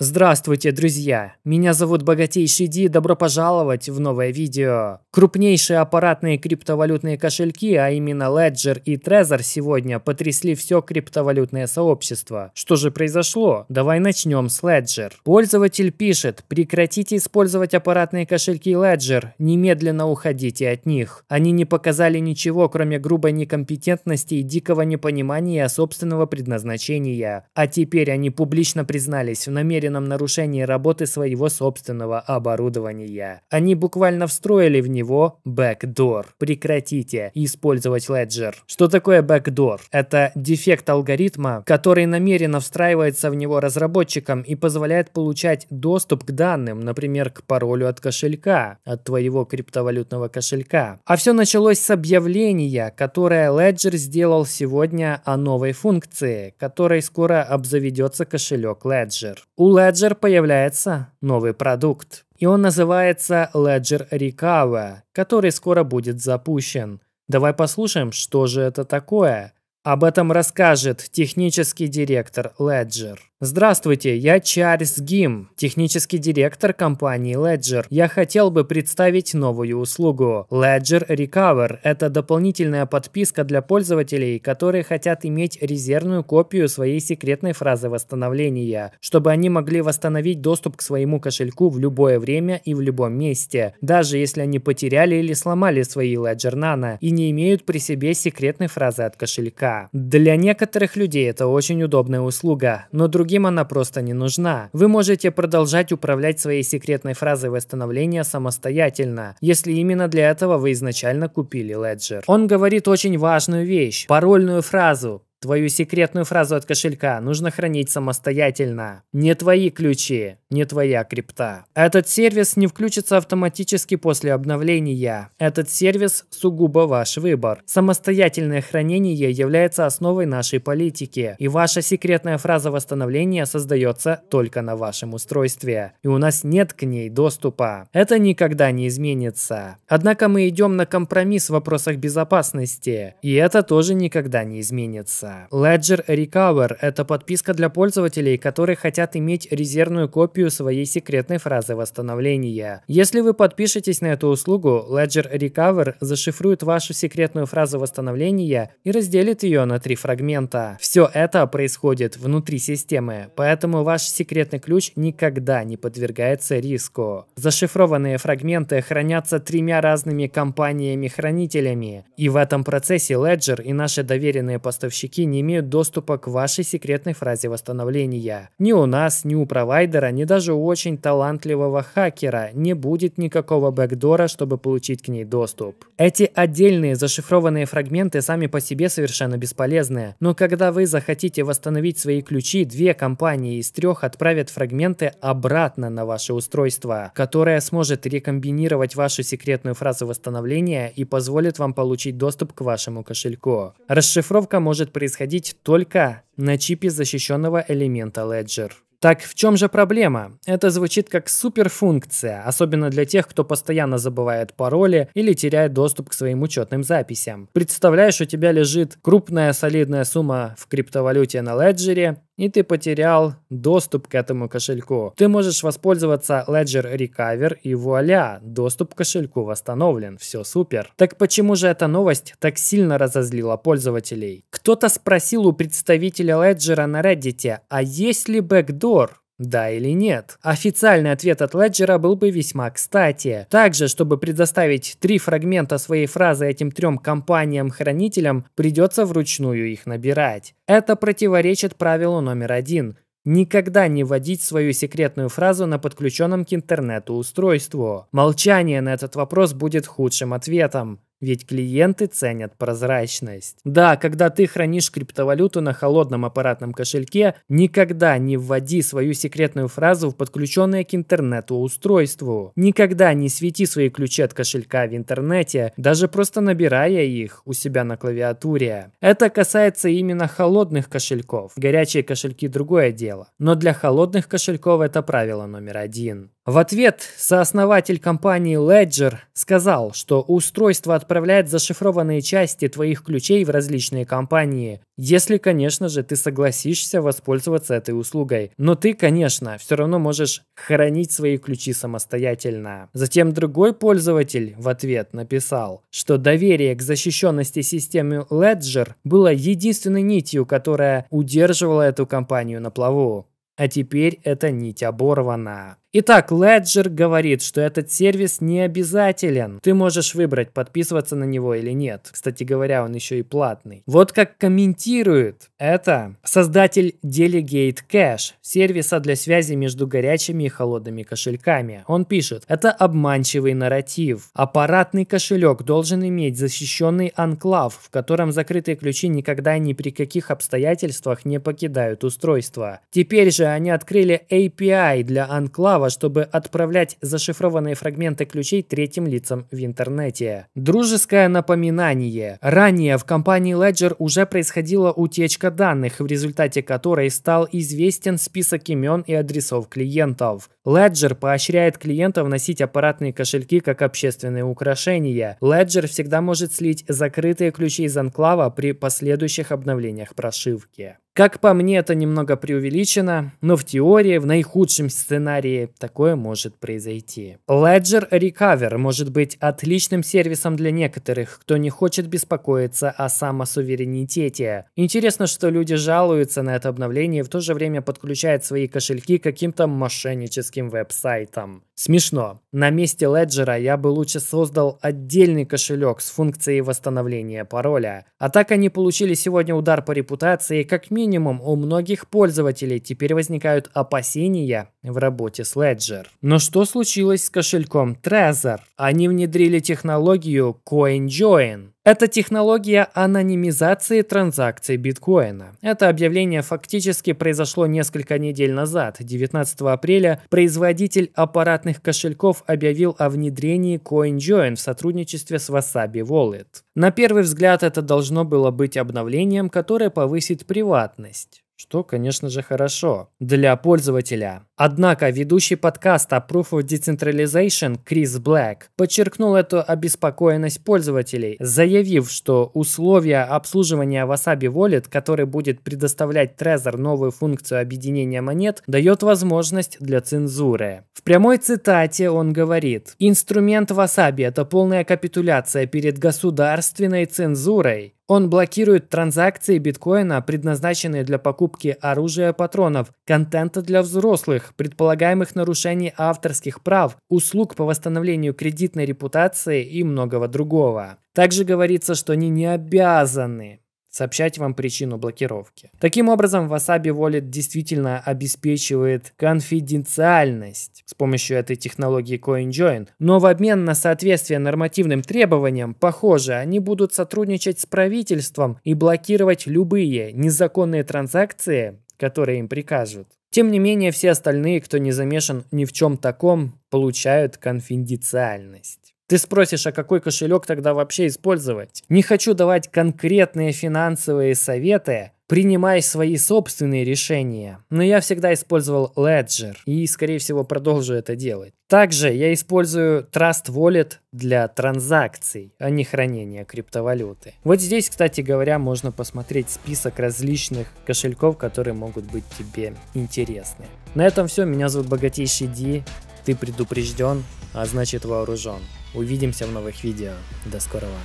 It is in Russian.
Здравствуйте, друзья! Меня зовут Богатейший Ди, добро пожаловать в новое видео. Крупнейшие аппаратные криптовалютные кошельки, а именно Ledger и Trezor сегодня потрясли все криптовалютное сообщество. Что же произошло? Давай начнем с Ledger. Пользователь пишет, прекратите использовать аппаратные кошельки Ledger, немедленно уходите от них. Они не показали ничего, кроме грубой некомпетентности и дикого непонимания собственного предназначения. А теперь они публично признались в намерении умышленном нарушении работы своего собственного оборудования. Они буквально встроили в него бэкдор. Прекратите использовать Ledger. Что такое бэкдор? Это дефект алгоритма, который намеренно встраивается в него разработчиком и позволяет получать доступ к данным, например, к паролю от кошелька, от твоего криптовалютного кошелька. А все началось с объявления, которое Ledger сделал сегодня о новой функции, которой скоро обзаведется кошелек Ledger. У Ledger появляется новый продукт, и он называется Ledger Recover, который скоро будет запущен. Давай послушаем, что же это такое – об этом расскажет технический директор Ledger. Здравствуйте, я Чарльз Гим, технический директор компании Ledger. Я хотел бы представить новую услугу. Ledger Recover – это дополнительная подписка для пользователей, которые хотят иметь резервную копию своей секретной фразы восстановления, чтобы они могли восстановить доступ к своему кошельку в любое время и в любом месте, даже если они потеряли или сломали свои Ledger Nano и не имеют при себе секретной фразы от кошелька. Для некоторых людей это очень удобная услуга, но другим она просто не нужна. Вы можете продолжать управлять своей секретной фразой восстановления самостоятельно, если именно для этого вы изначально купили Ledger. Он говорит очень важную вещь – парольную фразу. Твою секретную фразу от кошелька нужно хранить самостоятельно. Не твои ключи, не твоя крипта. Этот сервис не включится автоматически после обновления. Этот сервис сугубо ваш выбор. Самостоятельное хранение является основой нашей политики, и ваша секретная фраза восстановления создается только на вашем устройстве, и у нас нет к ней доступа. Это никогда не изменится. Однако мы идем на компромисс в вопросах безопасности, и это тоже никогда не изменится месяца. Ledger Recover – это подписка для пользователей, которые хотят иметь резервную копию своей секретной фразы восстановления. Если вы подпишетесь на эту услугу, Ledger Recover зашифрует вашу секретную фразу восстановления и разделит ее на три фрагмента. Все это происходит внутри системы, поэтому ваш секретный ключ никогда не подвергается риску. Зашифрованные фрагменты хранятся тремя разными компаниями-хранителями, и в этом процессе Ledger и наши доверенные поставщики заказчики не имеют доступа к вашей секретной фразе восстановления. Ни у нас, ни у провайдера, ни даже у очень талантливого хакера не будет никакого бэкдора, чтобы получить к ней доступ. Эти отдельные зашифрованные фрагменты сами по себе совершенно бесполезны, но когда вы захотите восстановить свои ключи, две компании из трех отправят фрагменты обратно на ваше устройство, которое сможет рекомбинировать вашу секретную фразу восстановления и позволит вам получить доступ к вашему кошельку. Расшифровка может произойти происходить только на чипе защищенного элемента Ledger. Так в чем же проблема? Это звучит как суперфункция, особенно для тех, кто постоянно забывает пароли или теряет доступ к своим учетным записям. Представляешь, у тебя лежит крупная солидная сумма в криптовалюте на леджере, и ты потерял доступ к этому кошельку. Ты можешь воспользоваться Ledger Recover и вуаля, доступ к кошельку восстановлен, все супер. Так почему же эта новость так сильно разозлила пользователей? Кто-то спросил у представителя Ledger на Reddit, а есть ли бэкдор? Да или нет? Официальный ответ от Леджера был бы весьма кстати. Также, чтобы предоставить три фрагмента своей фразы этим трем компаниям-хранителям, придется вручную их набирать. Это противоречит правилу номер один – Никогда не вводить свою секретную фразу на подключенном к интернету устройству. Молчание на этот вопрос будет худшим ответом. Ведь клиенты ценят прозрачность. Да, когда ты хранишь криптовалюту на холодном аппаратном кошельке, никогда не вводи свою секретную фразу в подключенное к интернету устройству. Никогда не свети свои ключи от кошелька в интернете, даже просто набирая их у себя на клавиатуре. Это касается именно холодных кошельков. Горячие кошельки – другое дело. Но для холодных кошельков это правило номер один. В ответ сооснователь компании Ledger сказал, что устройство отправляет зашифрованные части твоих ключей в различные компании, если, конечно же, ты согласишься воспользоваться этой услугой. Но ты, конечно, все равно можешь хранить свои ключи самостоятельно. Затем другой пользователь в ответ написал, что доверие к защищенности системы Ledger было единственной нитью, которая удерживала эту компанию на плаву. А теперь эта нить оборвана. Итак, Ledger говорит, что этот сервис не обязателен. Ты можешь выбрать, подписываться на него или нет. Кстати говоря, он еще и платный. Вот как комментирует это создатель Delegate Cash, сервиса для связи между горячими и холодными кошельками. Он пишет, это обманчивый нарратив. Аппаратный кошелек должен иметь защищенный анклав, в котором закрытые ключи никогда ни при каких обстоятельствах не покидают устройство. Теперь же они открыли API для анклава, Valve, чтобы отправлять зашифрованные фрагменты ключей третьим лицам в интернете. Дружеское напоминание. Ранее в компании Ledger уже происходила утечка данных, в результате которой стал известен список имен и адресов клиентов. Ledger поощряет клиентов носить аппаратные кошельки как общественные украшения. Ledger всегда может слить закрытые ключи из анклава при последующих обновлениях прошивки. Как по мне, это немного преувеличено, но в теории, в наихудшем сценарии, такое может произойти. Ledger Recover может быть отличным сервисом для некоторых, кто не хочет беспокоиться о самосуверенитете. Интересно, что люди жалуются на это обновление и в то же время подключают свои кошельки каким-то мошенническим таким веб-сайтом. Смешно. На месте Ledger я бы лучше создал отдельный кошелек с функцией восстановления пароля. А так они получили сегодня удар по репутации, как минимум у многих пользователей теперь возникают опасения в работе с Ledger. Но что случилось с кошельком Trezor? Они внедрили технологию CoinJoin. Это технология анонимизации транзакций биткоина. Это объявление фактически произошло несколько недель назад. 19 апреля производитель аппаратных кошельков объявил о внедрении CoinJoin в сотрудничестве с Wasabi Wallet. На первый взгляд это должно было быть обновлением, которое повысит приватность. Что, конечно же, хорошо для пользователя. Однако ведущий подкаста Proof of Decentralization Крис Блэк подчеркнул эту обеспокоенность пользователей, заявив, что условия обслуживания Wasabi Wallet, который будет предоставлять Trezor новую функцию объединения монет, дает возможность для цензуры. В прямой цитате он говорит, «Инструмент Wasabi – это полная капитуляция перед государственной цензурой. Он блокирует транзакции биткоина, предназначенные для покупки оружия и патронов, контента для взрослых, предполагаемых нарушений авторских прав, услуг по восстановлению кредитной репутации и многого другого. Также говорится, что они не обязаны сообщать вам причину блокировки. Таким образом, Wasabi Wallet действительно обеспечивает конфиденциальность с помощью этой технологии CoinJoin, но в обмен на соответствие нормативным требованиям, похоже, они будут сотрудничать с правительством и блокировать любые незаконные транзакции, которые им прикажут. Тем не менее, все остальные, кто не замешан ни в чем таком, получают конфиденциальность. Ты спросишь, а какой кошелек тогда вообще использовать? Не хочу давать конкретные финансовые советы, принимай свои собственные решения. Но я всегда использовал Ledger и, скорее всего, продолжу это делать. Также я использую Trust Wallet для транзакций, а не хранения криптовалюты. Вот здесь, кстати говоря, можно посмотреть список различных кошельков, которые могут быть тебе интересны. На этом все. Меня зовут Богатейший Ди. Ты предупрежден а значит вооружен. Увидимся в новых видео. До скорого.